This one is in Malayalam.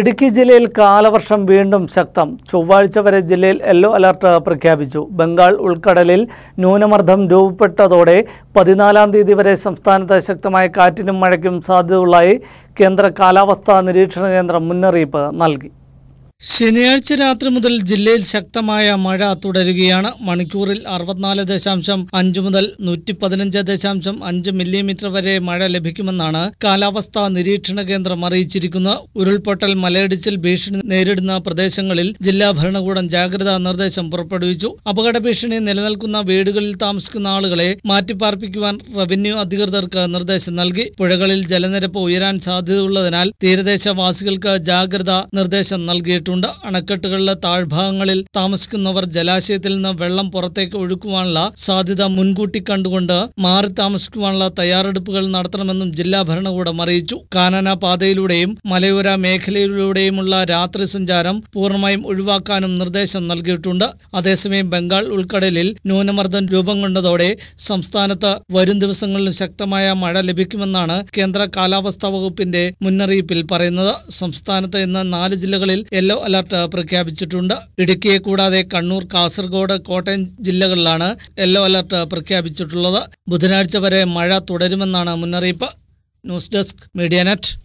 ഇടുക്കി ജില്ലയിൽ കാലവർഷം വീണ്ടും ശക്തം ചൊവ്വാഴ്ച വരെ ജില്ലയിൽ യെല്ലോ അലർട്ട് പ്രഖ്യാപിച്ചു ബംഗാൾ ഉൾക്കടലിൽ ന്യൂനമർദ്ദം രൂപപ്പെട്ടതോടെ പതിനാലാം തീയതി വരെ സംസ്ഥാനത്ത് ശക്തമായ കാറ്റിനും മഴയ്ക്കും സാധ്യതയുള്ളതായി കേന്ദ്ര കാലാവസ്ഥാ നിരീക്ഷണ കേന്ദ്രം മുന്നറിയിപ്പ് നൽകി ശനിയാഴ്ച രാത്രി മുതൽ ജില്ലയിൽ ശക്തമായ മഴ തുടരുകയാണ് മണിക്കൂറിൽ അറുപത്തിനാല് ദശാംശം അഞ്ച് മുതൽ നൂറ്റി പതിനഞ്ച് ദശാംശം അഞ്ച് മില്ലിമീറ്റർ വരെ മഴ ലഭിക്കുമെന്നാണ് കാലാവസ്ഥാ നിരീക്ഷണ കേന്ദ്രം അറിയിച്ചിരിക്കുന്നത് ഉരുൾപൊട്ടൽ മലയിടിച്ചിൽ ഭീഷണി നേരിടുന്ന പ്രദേശങ്ങളിൽ ജില്ലാ ഭരണകൂടം ജാഗ്രതാ നിർദ്ദേശം പുറപ്പെടുവിച്ചു അപകട ഭീഷണി നിലനിൽക്കുന്ന വീടുകളിൽ താമസിക്കുന്ന ആളുകളെ മാറ്റിപ്പാർപ്പിക്കുവാൻ റവന്യൂ അധികൃതർക്ക് നിർദ്ദേശം നൽകി പുഴകളിൽ ജലനിരപ്പ് ഉയരാൻ സാധ്യതയുള്ളതിനാൽ തീരദേശവാസികൾക്ക് ജാഗ്രതാ നിർദ്ദേശം നൽകിയിട്ടുണ്ട് ചെയ്തിട്ടുണ്ട് അണക്കെട്ടുകളിലെ താഴ്ഭാഗങ്ങളിൽ താമസിക്കുന്നവർ ജലാശയത്തിൽ നിന്ന് വെള്ളം പുറത്തേക്ക് ഒഴുക്കുവാനുള്ള സാധ്യത മുൻകൂട്ടി കണ്ടുകൊണ്ട് മാറി താമസിക്കുവാനുള്ള തയ്യാറെടുപ്പുകൾ നടത്തണമെന്നും ജില്ലാ ഭരണകൂടം അറിയിച്ചു കാനന പാതയിലൂടെയും മലയോര മേഖലയിലൂടെയുമുള്ള രാത്രി സഞ്ചാരം പൂർണ്ണമായും ഒഴിവാക്കാനും നിർദ്ദേശം നൽകിയിട്ടുണ്ട് അതേസമയം ബംഗാൾ ഉൾക്കടലിൽ ന്യൂനമർദ്ദം രൂപം കൊണ്ടതോടെ സംസ്ഥാനത്ത് വരും ദിവസങ്ങളിൽ ശക്തമായ മഴ ലഭിക്കുമെന്നാണ് കേന്ദ്ര കാലാവസ്ഥാ വകുപ്പിന്റെ മുന്നറിയിപ്പിൽ പറയുന്നത് സംസ്ഥാനത്ത് ഇന്ന് നാല് ജില്ലകളിൽ യെല്ലോ യെല്ലോ അലർട്ട് പ്രഖ്യാപിച്ചിട്ടുണ്ട് ഇടുക്കിയെ കൂടാതെ കണ്ണൂർ കാസർഗോഡ് കോട്ടയം ജില്ലകളിലാണ് യെല്ലോ അലർട്ട് പ്രഖ്യാപിച്ചിട്ടുള്ളത് ബുധനാഴ്ച വരെ മഴ തുടരുമെന്നാണ് മുന്നറിയിപ്പ് ന്യൂസ് ഡെസ്ക് മീഡിയ നെറ്റ്